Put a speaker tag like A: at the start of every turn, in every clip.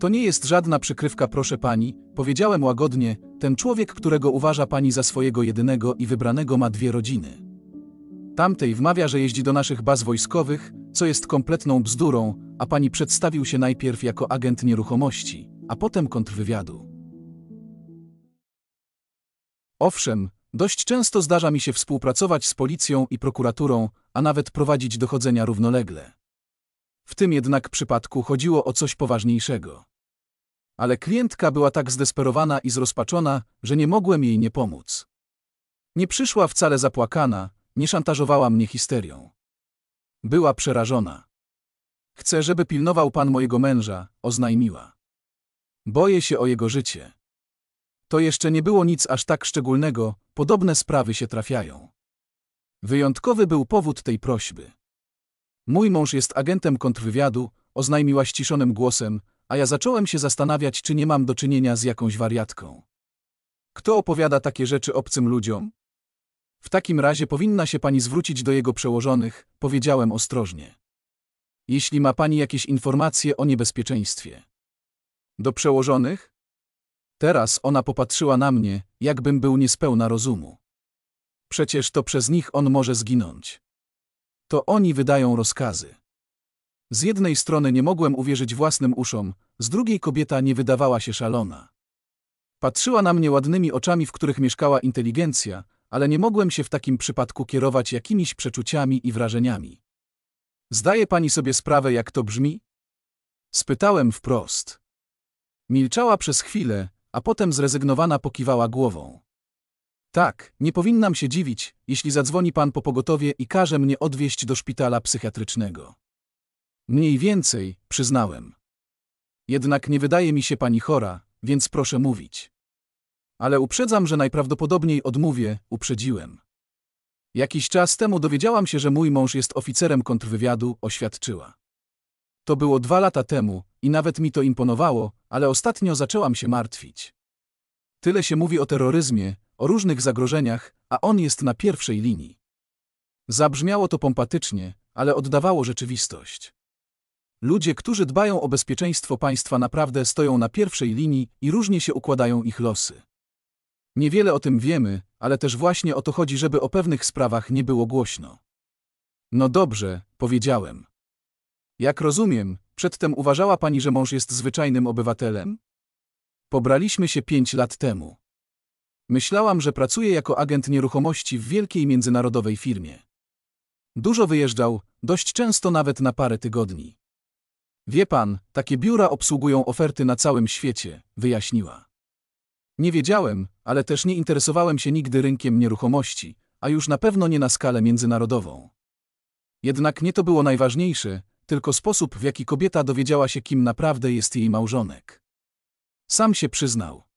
A: To nie jest żadna przykrywka, proszę pani, powiedziałem łagodnie, ten człowiek, którego uważa pani za swojego jedynego i wybranego, ma dwie rodziny. Tamtej wmawia, że jeździ do naszych baz wojskowych, co jest kompletną bzdurą, a pani przedstawił się najpierw jako agent nieruchomości, a potem kontrwywiadu. Owszem, dość często zdarza mi się współpracować z policją i prokuraturą, a nawet prowadzić dochodzenia równolegle. W tym jednak przypadku chodziło o coś poważniejszego. Ale klientka była tak zdesperowana i zrozpaczona, że nie mogłem jej nie pomóc. Nie przyszła wcale zapłakana, nie szantażowała mnie histerią. Była przerażona. Chcę, żeby pilnował pan mojego męża, oznajmiła. Boję się o jego życie. To jeszcze nie było nic aż tak szczególnego, podobne sprawy się trafiają. Wyjątkowy był powód tej prośby. Mój mąż jest agentem kontrwywiadu, oznajmiła ściszonym głosem, a ja zacząłem się zastanawiać, czy nie mam do czynienia z jakąś wariatką. Kto opowiada takie rzeczy obcym ludziom? W takim razie powinna się pani zwrócić do jego przełożonych, powiedziałem ostrożnie. Jeśli ma pani jakieś informacje o niebezpieczeństwie. Do przełożonych? Teraz ona popatrzyła na mnie, jakbym był niespełna rozumu. Przecież to przez nich on może zginąć. To oni wydają rozkazy. Z jednej strony nie mogłem uwierzyć własnym uszom, z drugiej kobieta nie wydawała się szalona. Patrzyła na mnie ładnymi oczami, w których mieszkała inteligencja, ale nie mogłem się w takim przypadku kierować jakimiś przeczuciami i wrażeniami. Zdaje pani sobie sprawę, jak to brzmi? Spytałem wprost. Milczała przez chwilę, a potem zrezygnowana pokiwała głową. Tak, nie powinnam się dziwić, jeśli zadzwoni pan po pogotowie i każe mnie odwieźć do szpitala psychiatrycznego. Mniej więcej, przyznałem. Jednak nie wydaje mi się pani chora, więc proszę mówić. Ale uprzedzam, że najprawdopodobniej odmówię, uprzedziłem. Jakiś czas temu dowiedziałam się, że mój mąż jest oficerem kontrwywiadu, oświadczyła. To było dwa lata temu i nawet mi to imponowało, ale ostatnio zaczęłam się martwić. Tyle się mówi o terroryzmie, o różnych zagrożeniach, a on jest na pierwszej linii. Zabrzmiało to pompatycznie, ale oddawało rzeczywistość. Ludzie, którzy dbają o bezpieczeństwo państwa naprawdę stoją na pierwszej linii i różnie się układają ich losy. Niewiele o tym wiemy, ale też właśnie o to chodzi, żeby o pewnych sprawach nie było głośno. No dobrze, powiedziałem. Jak rozumiem, przedtem uważała pani, że mąż jest zwyczajnym obywatelem? Pobraliśmy się pięć lat temu. Myślałam, że pracuje jako agent nieruchomości w wielkiej międzynarodowej firmie. Dużo wyjeżdżał, dość często nawet na parę tygodni. Wie pan, takie biura obsługują oferty na całym świecie, wyjaśniła. Nie wiedziałem, ale też nie interesowałem się nigdy rynkiem nieruchomości, a już na pewno nie na skalę międzynarodową. Jednak nie to było najważniejsze, tylko sposób, w jaki kobieta dowiedziała się, kim naprawdę jest jej małżonek. Sam się przyznał.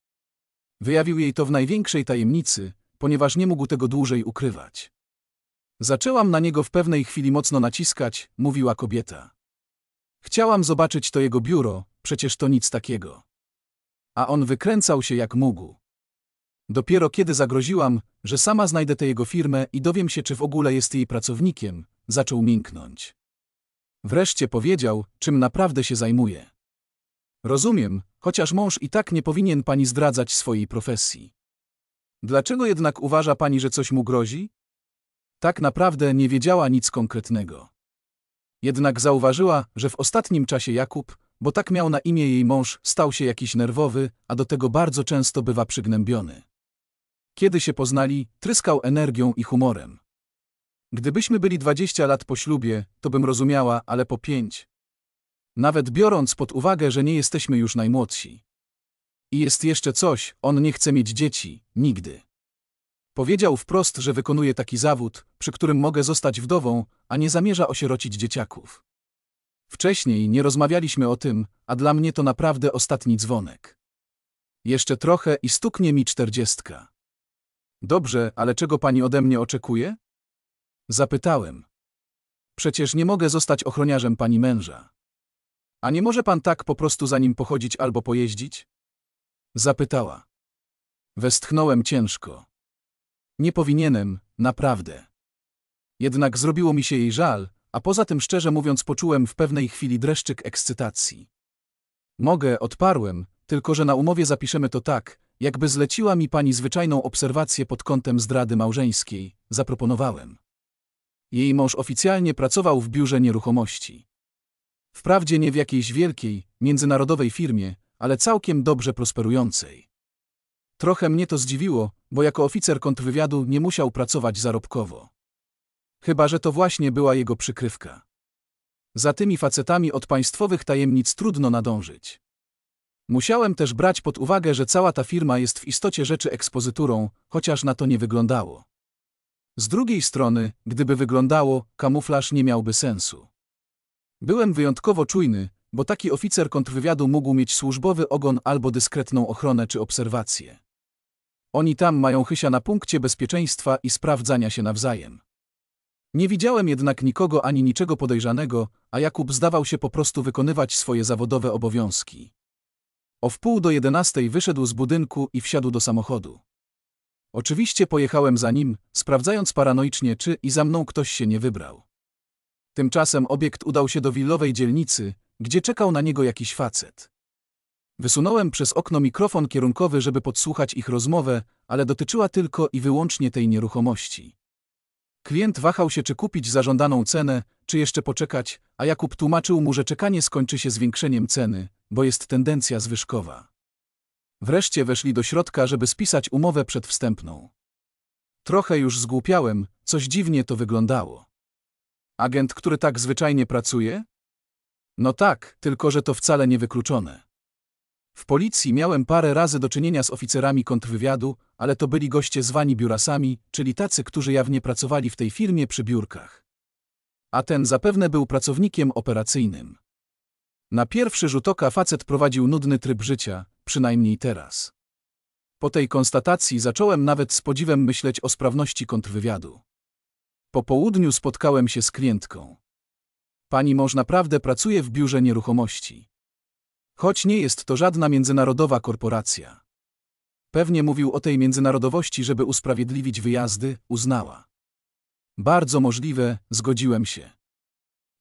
A: Wyjawił jej to w największej tajemnicy, ponieważ nie mógł tego dłużej ukrywać. Zaczęłam na niego w pewnej chwili mocno naciskać, mówiła kobieta. Chciałam zobaczyć to jego biuro, przecież to nic takiego. A on wykręcał się jak mógł. Dopiero kiedy zagroziłam, że sama znajdę tę jego firmę i dowiem się, czy w ogóle jest jej pracownikiem, zaczął minknąć. Wreszcie powiedział, czym naprawdę się zajmuje. Rozumiem, chociaż mąż i tak nie powinien pani zdradzać swojej profesji. Dlaczego jednak uważa pani, że coś mu grozi? Tak naprawdę nie wiedziała nic konkretnego. Jednak zauważyła, że w ostatnim czasie Jakub, bo tak miał na imię jej mąż, stał się jakiś nerwowy, a do tego bardzo często bywa przygnębiony. Kiedy się poznali, tryskał energią i humorem. Gdybyśmy byli 20 lat po ślubie, to bym rozumiała, ale po 5, nawet biorąc pod uwagę, że nie jesteśmy już najmłodsi. I jest jeszcze coś, on nie chce mieć dzieci, nigdy. Powiedział wprost, że wykonuje taki zawód, przy którym mogę zostać wdową, a nie zamierza osierocić dzieciaków. Wcześniej nie rozmawialiśmy o tym, a dla mnie to naprawdę ostatni dzwonek. Jeszcze trochę i stuknie mi czterdziestka. Dobrze, ale czego pani ode mnie oczekuje? Zapytałem. Przecież nie mogę zostać ochroniarzem pani męża. A nie może pan tak po prostu za nim pochodzić albo pojeździć? Zapytała. Westchnąłem ciężko. Nie powinienem, naprawdę. Jednak zrobiło mi się jej żal, a poza tym szczerze mówiąc poczułem w pewnej chwili dreszczyk ekscytacji. Mogę, odparłem, tylko że na umowie zapiszemy to tak, jakby zleciła mi pani zwyczajną obserwację pod kątem zdrady małżeńskiej, zaproponowałem. Jej mąż oficjalnie pracował w biurze nieruchomości. Wprawdzie nie w jakiejś wielkiej, międzynarodowej firmie, ale całkiem dobrze prosperującej. Trochę mnie to zdziwiło, bo jako oficer kontrwywiadu nie musiał pracować zarobkowo. Chyba, że to właśnie była jego przykrywka. Za tymi facetami od państwowych tajemnic trudno nadążyć. Musiałem też brać pod uwagę, że cała ta firma jest w istocie rzeczy ekspozyturą, chociaż na to nie wyglądało. Z drugiej strony, gdyby wyglądało, kamuflaż nie miałby sensu. Byłem wyjątkowo czujny, bo taki oficer kontrwywiadu mógł mieć służbowy ogon albo dyskretną ochronę czy obserwację. Oni tam mają chysia na punkcie bezpieczeństwa i sprawdzania się nawzajem. Nie widziałem jednak nikogo ani niczego podejrzanego, a Jakub zdawał się po prostu wykonywać swoje zawodowe obowiązki. O wpół do jedenastej wyszedł z budynku i wsiadł do samochodu. Oczywiście pojechałem za nim, sprawdzając paranoicznie, czy i za mną ktoś się nie wybrał. Tymczasem obiekt udał się do willowej dzielnicy, gdzie czekał na niego jakiś facet. Wysunąłem przez okno mikrofon kierunkowy, żeby podsłuchać ich rozmowę, ale dotyczyła tylko i wyłącznie tej nieruchomości. Klient wahał się, czy kupić zażądaną cenę, czy jeszcze poczekać, a Jakub tłumaczył mu, że czekanie skończy się zwiększeniem ceny, bo jest tendencja zwyżkowa. Wreszcie weszli do środka, żeby spisać umowę przedwstępną. Trochę już zgłupiałem, coś dziwnie to wyglądało. Agent, który tak zwyczajnie pracuje? No tak, tylko że to wcale nie wykluczone. W policji miałem parę razy do czynienia z oficerami kontrwywiadu, ale to byli goście zwani biurasami, czyli tacy, którzy jawnie pracowali w tej firmie przy biurkach. A ten zapewne był pracownikiem operacyjnym. Na pierwszy rzut oka facet prowadził nudny tryb życia, przynajmniej teraz. Po tej konstatacji zacząłem nawet z podziwem myśleć o sprawności kontrwywiadu. Po południu spotkałem się z klientką. Pani mąż naprawdę pracuje w biurze nieruchomości. Choć nie jest to żadna międzynarodowa korporacja. Pewnie mówił o tej międzynarodowości, żeby usprawiedliwić wyjazdy, uznała. Bardzo możliwe, zgodziłem się.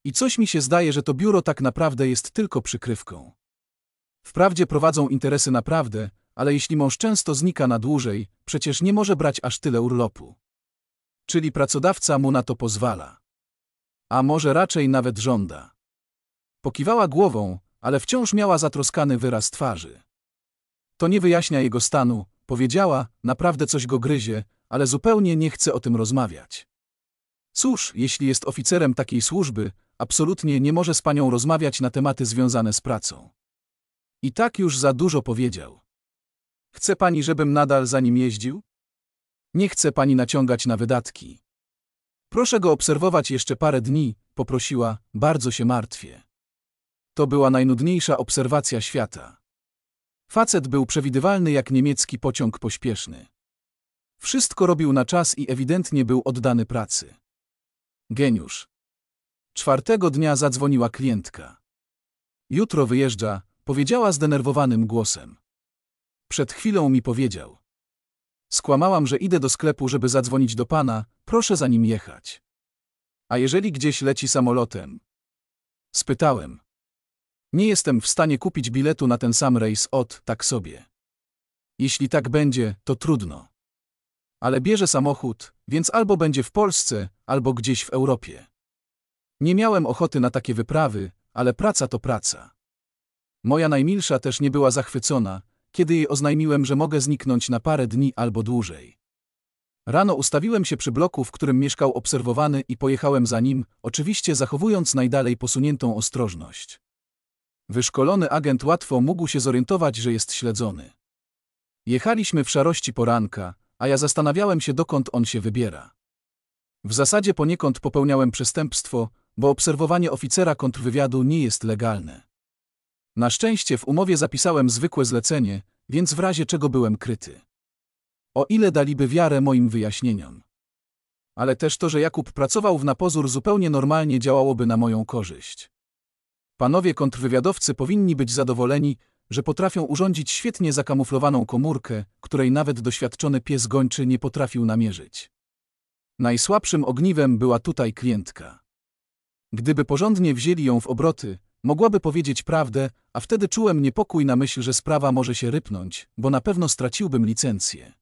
A: I coś mi się zdaje, że to biuro tak naprawdę jest tylko przykrywką. Wprawdzie prowadzą interesy naprawdę, ale jeśli mąż często znika na dłużej, przecież nie może brać aż tyle urlopu czyli pracodawca mu na to pozwala. A może raczej nawet żąda. Pokiwała głową, ale wciąż miała zatroskany wyraz twarzy. To nie wyjaśnia jego stanu, powiedziała, naprawdę coś go gryzie, ale zupełnie nie chce o tym rozmawiać. Cóż, jeśli jest oficerem takiej służby, absolutnie nie może z panią rozmawiać na tematy związane z pracą. I tak już za dużo powiedział. Chce pani, żebym nadal za nim jeździł? Nie chcę pani naciągać na wydatki. Proszę go obserwować jeszcze parę dni, poprosiła, bardzo się martwię. To była najnudniejsza obserwacja świata. Facet był przewidywalny jak niemiecki pociąg pośpieszny. Wszystko robił na czas i ewidentnie był oddany pracy. Geniusz. Czwartego dnia zadzwoniła klientka. Jutro wyjeżdża, powiedziała zdenerwowanym głosem. Przed chwilą mi powiedział. Skłamałam, że idę do sklepu, żeby zadzwonić do pana, proszę za nim jechać. A jeżeli gdzieś leci samolotem? Spytałem. Nie jestem w stanie kupić biletu na ten sam rejs od, tak sobie. Jeśli tak będzie, to trudno. Ale bierze samochód, więc albo będzie w Polsce, albo gdzieś w Europie. Nie miałem ochoty na takie wyprawy, ale praca to praca. Moja najmilsza też nie była zachwycona, kiedy jej oznajmiłem, że mogę zniknąć na parę dni albo dłużej. Rano ustawiłem się przy bloku, w którym mieszkał obserwowany i pojechałem za nim, oczywiście zachowując najdalej posuniętą ostrożność. Wyszkolony agent łatwo mógł się zorientować, że jest śledzony. Jechaliśmy w szarości poranka, a ja zastanawiałem się, dokąd on się wybiera. W zasadzie poniekąd popełniałem przestępstwo, bo obserwowanie oficera kontrwywiadu nie jest legalne. Na szczęście w umowie zapisałem zwykłe zlecenie, więc w razie czego byłem kryty. O ile daliby wiarę moim wyjaśnieniom. Ale też to, że Jakub pracował w napozór zupełnie normalnie działałoby na moją korzyść. Panowie kontrwywiadowcy powinni być zadowoleni, że potrafią urządzić świetnie zakamuflowaną komórkę, której nawet doświadczony pies gończy nie potrafił namierzyć. Najsłabszym ogniwem była tutaj klientka. Gdyby porządnie wzięli ją w obroty, Mogłaby powiedzieć prawdę, a wtedy czułem niepokój na myśl, że sprawa może się rypnąć, bo na pewno straciłbym licencję.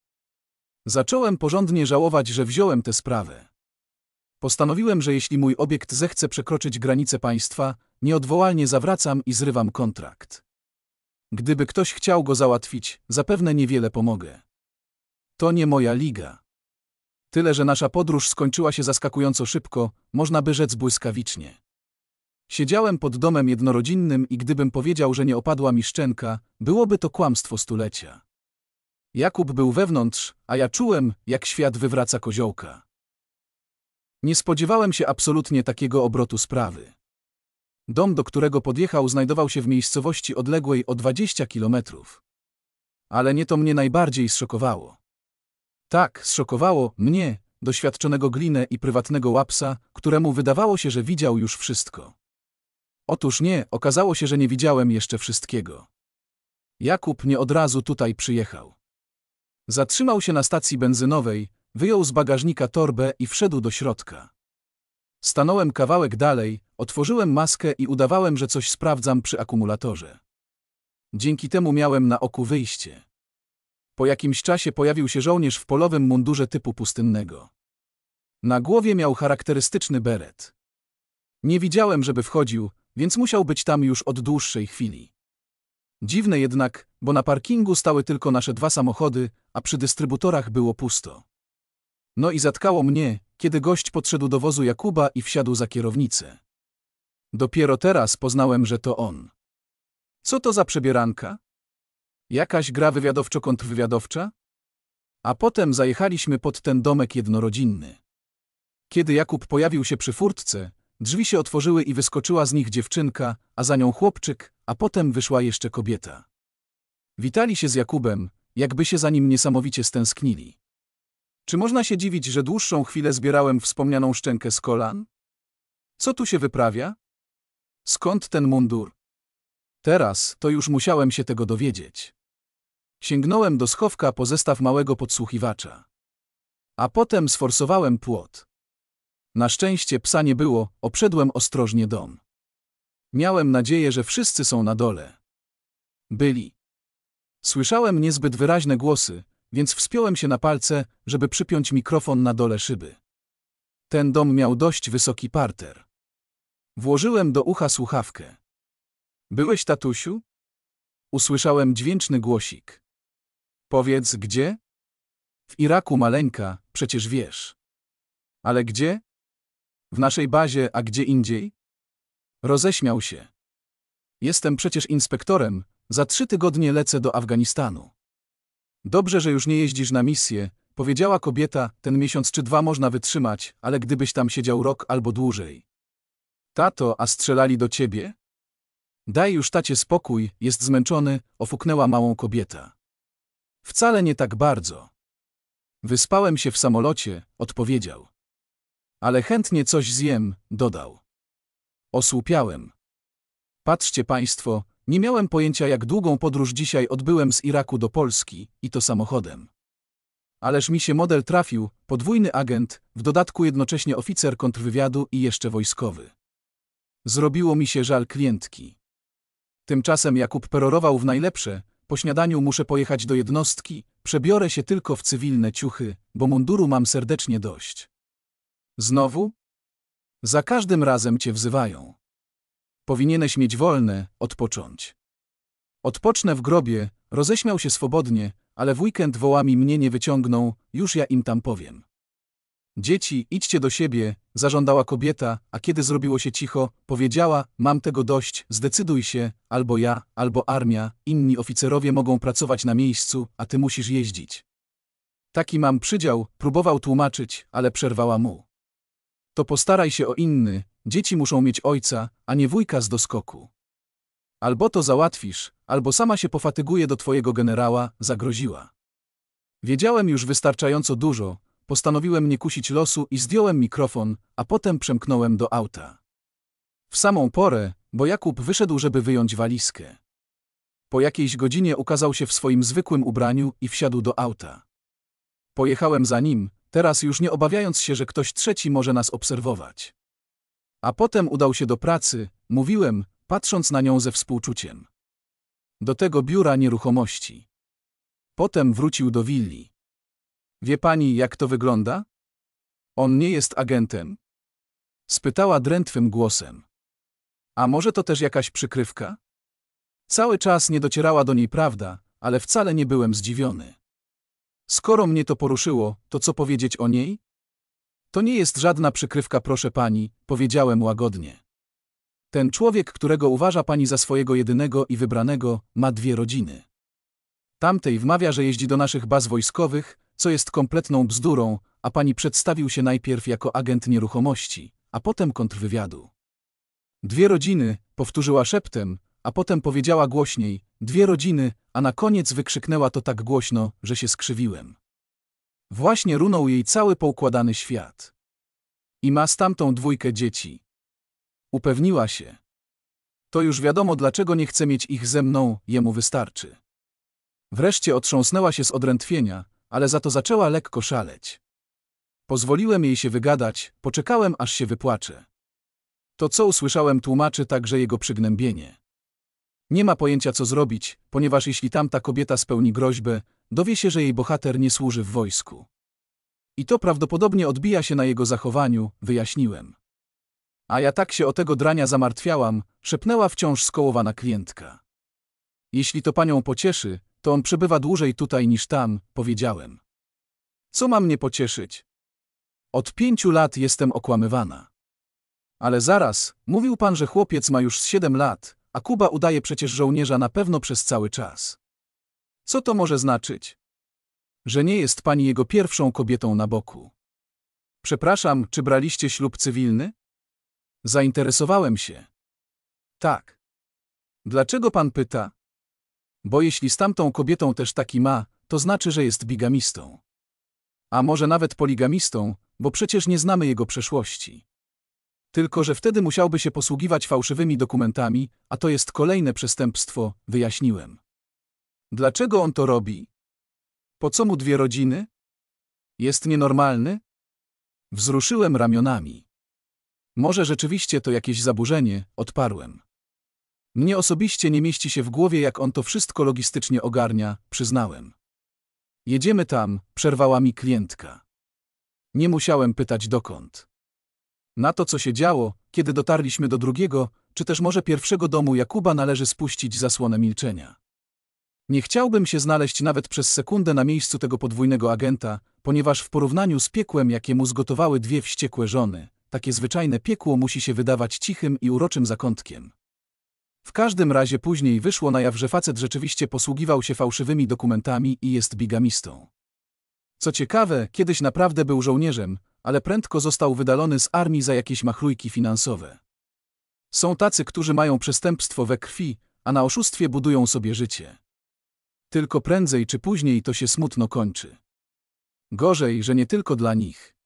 A: Zacząłem porządnie żałować, że wziąłem tę sprawę. Postanowiłem, że jeśli mój obiekt zechce przekroczyć granice państwa, nieodwołalnie zawracam i zrywam kontrakt. Gdyby ktoś chciał go załatwić, zapewne niewiele pomogę. To nie moja liga. Tyle, że nasza podróż skończyła się zaskakująco szybko, można by rzec błyskawicznie. Siedziałem pod domem jednorodzinnym i gdybym powiedział, że nie opadła mi szczęka, byłoby to kłamstwo stulecia. Jakub był wewnątrz, a ja czułem, jak świat wywraca koziołka. Nie spodziewałem się absolutnie takiego obrotu sprawy. Dom, do którego podjechał, znajdował się w miejscowości odległej o 20 kilometrów. Ale nie to mnie najbardziej zszokowało. Tak, zszokowało mnie, doświadczonego glinę i prywatnego łapsa, któremu wydawało się, że widział już wszystko. Otóż nie, okazało się, że nie widziałem jeszcze wszystkiego. Jakub nie od razu tutaj przyjechał. Zatrzymał się na stacji benzynowej, wyjął z bagażnika torbę i wszedł do środka. Stanąłem kawałek dalej, otworzyłem maskę i udawałem, że coś sprawdzam przy akumulatorze. Dzięki temu miałem na oku wyjście. Po jakimś czasie pojawił się żołnierz w polowym mundurze typu pustynnego. Na głowie miał charakterystyczny beret. Nie widziałem, żeby wchodził, więc musiał być tam już od dłuższej chwili. Dziwne jednak, bo na parkingu stały tylko nasze dwa samochody, a przy dystrybutorach było pusto. No i zatkało mnie, kiedy gość podszedł do wozu Jakuba i wsiadł za kierownicę. Dopiero teraz poznałem, że to on. Co to za przebieranka? Jakaś gra wywiadowczo-kontrwywiadowcza? A potem zajechaliśmy pod ten domek jednorodzinny. Kiedy Jakub pojawił się przy furtce, Drzwi się otworzyły i wyskoczyła z nich dziewczynka, a za nią chłopczyk, a potem wyszła jeszcze kobieta. Witali się z Jakubem, jakby się za nim niesamowicie stęsknili. Czy można się dziwić, że dłuższą chwilę zbierałem wspomnianą szczękę z kolan? Co tu się wyprawia? Skąd ten mundur? Teraz to już musiałem się tego dowiedzieć. Sięgnąłem do schowka po zestaw małego podsłuchiwacza. A potem sforsowałem płot. Na szczęście psa nie było, obszedłem ostrożnie dom. Miałem nadzieję, że wszyscy są na dole. Byli. Słyszałem niezbyt wyraźne głosy, więc wspiąłem się na palce, żeby przypiąć mikrofon na dole szyby. Ten dom miał dość wysoki parter. Włożyłem do ucha słuchawkę. Byłeś tatusiu? Usłyszałem dźwięczny głosik. Powiedz, gdzie? W Iraku maleńka, przecież wiesz. Ale gdzie? W naszej bazie, a gdzie indziej? Roześmiał się. Jestem przecież inspektorem, za trzy tygodnie lecę do Afganistanu. Dobrze, że już nie jeździsz na misję, powiedziała kobieta, ten miesiąc czy dwa można wytrzymać, ale gdybyś tam siedział rok albo dłużej. Tato, a strzelali do ciebie? Daj już tacie spokój, jest zmęczony, ofuknęła małą kobieta. Wcale nie tak bardzo. Wyspałem się w samolocie, odpowiedział. Ale chętnie coś zjem, dodał. Osłupiałem. Patrzcie państwo, nie miałem pojęcia jak długą podróż dzisiaj odbyłem z Iraku do Polski i to samochodem. Ależ mi się model trafił, podwójny agent, w dodatku jednocześnie oficer kontrwywiadu i jeszcze wojskowy. Zrobiło mi się żal klientki. Tymczasem Jakub perorował w najlepsze, po śniadaniu muszę pojechać do jednostki, przebiorę się tylko w cywilne ciuchy, bo munduru mam serdecznie dość. Znowu? Za każdym razem cię wzywają. Powinieneś mieć wolne, odpocząć. Odpocznę w grobie, roześmiał się swobodnie, ale w weekend wołami mnie nie wyciągną, już ja im tam powiem. Dzieci, idźcie do siebie, zażądała kobieta, a kiedy zrobiło się cicho, powiedziała, mam tego dość, zdecyduj się, albo ja, albo armia, inni oficerowie mogą pracować na miejscu, a ty musisz jeździć. Taki mam przydział, próbował tłumaczyć, ale przerwała mu to postaraj się o inny, dzieci muszą mieć ojca, a nie wujka z doskoku. Albo to załatwisz, albo sama się pofatyguje do twojego generała, zagroziła. Wiedziałem już wystarczająco dużo, postanowiłem nie kusić losu i zdjąłem mikrofon, a potem przemknąłem do auta. W samą porę, bo Jakub wyszedł, żeby wyjąć walizkę. Po jakiejś godzinie ukazał się w swoim zwykłym ubraniu i wsiadł do auta. Pojechałem za nim, teraz już nie obawiając się, że ktoś trzeci może nas obserwować. A potem udał się do pracy, mówiłem, patrząc na nią ze współczuciem. Do tego biura nieruchomości. Potem wrócił do willi. Wie pani, jak to wygląda? On nie jest agentem? Spytała drętwym głosem. A może to też jakaś przykrywka? Cały czas nie docierała do niej prawda, ale wcale nie byłem zdziwiony. Skoro mnie to poruszyło, to co powiedzieć o niej? To nie jest żadna przykrywka, proszę pani, powiedziałem łagodnie. Ten człowiek, którego uważa pani za swojego jedynego i wybranego, ma dwie rodziny. Tamtej wmawia, że jeździ do naszych baz wojskowych, co jest kompletną bzdurą, a pani przedstawił się najpierw jako agent nieruchomości, a potem kontrwywiadu. Dwie rodziny, powtórzyła szeptem, a potem powiedziała głośniej, dwie rodziny, a na koniec wykrzyknęła to tak głośno, że się skrzywiłem. Właśnie runął jej cały poukładany świat. I ma tamtą dwójkę dzieci. Upewniła się. To już wiadomo, dlaczego nie chce mieć ich ze mną, jemu wystarczy. Wreszcie otrząsnęła się z odrętwienia, ale za to zaczęła lekko szaleć. Pozwoliłem jej się wygadać, poczekałem aż się wypłacze. To co usłyszałem tłumaczy także jego przygnębienie. Nie ma pojęcia co zrobić, ponieważ jeśli tamta kobieta spełni groźbę, dowie się, że jej bohater nie służy w wojsku. I to prawdopodobnie odbija się na jego zachowaniu, wyjaśniłem. A ja tak się o tego drania zamartwiałam, szepnęła wciąż skołowana klientka. Jeśli to panią pocieszy, to on przebywa dłużej tutaj niż tam, powiedziałem. Co ma mnie pocieszyć? Od pięciu lat jestem okłamywana. Ale zaraz, mówił pan, że chłopiec ma już z siedem lat, a Kuba udaje przecież żołnierza na pewno przez cały czas. Co to może znaczyć? Że nie jest pani jego pierwszą kobietą na boku. Przepraszam, czy braliście ślub cywilny? Zainteresowałem się. Tak. Dlaczego pan pyta? Bo jeśli z tamtą kobietą też taki ma, to znaczy, że jest bigamistą. A może nawet poligamistą, bo przecież nie znamy jego przeszłości. Tylko, że wtedy musiałby się posługiwać fałszywymi dokumentami, a to jest kolejne przestępstwo, wyjaśniłem. Dlaczego on to robi? Po co mu dwie rodziny? Jest nienormalny? Wzruszyłem ramionami. Może rzeczywiście to jakieś zaburzenie, odparłem. Mnie osobiście nie mieści się w głowie, jak on to wszystko logistycznie ogarnia, przyznałem. Jedziemy tam, przerwała mi klientka. Nie musiałem pytać dokąd. Na to, co się działo, kiedy dotarliśmy do drugiego, czy też może pierwszego domu Jakuba należy spuścić zasłonę milczenia. Nie chciałbym się znaleźć nawet przez sekundę na miejscu tego podwójnego agenta, ponieważ w porównaniu z piekłem, jakie mu zgotowały dwie wściekłe żony, takie zwyczajne piekło musi się wydawać cichym i uroczym zakątkiem. W każdym razie później wyszło na jaw, że facet rzeczywiście posługiwał się fałszywymi dokumentami i jest bigamistą. Co ciekawe, kiedyś naprawdę był żołnierzem, ale prędko został wydalony z armii za jakieś machlujki finansowe. Są tacy, którzy mają przestępstwo we krwi, a na oszustwie budują sobie życie. Tylko prędzej czy później to się smutno kończy. Gorzej, że nie tylko dla nich.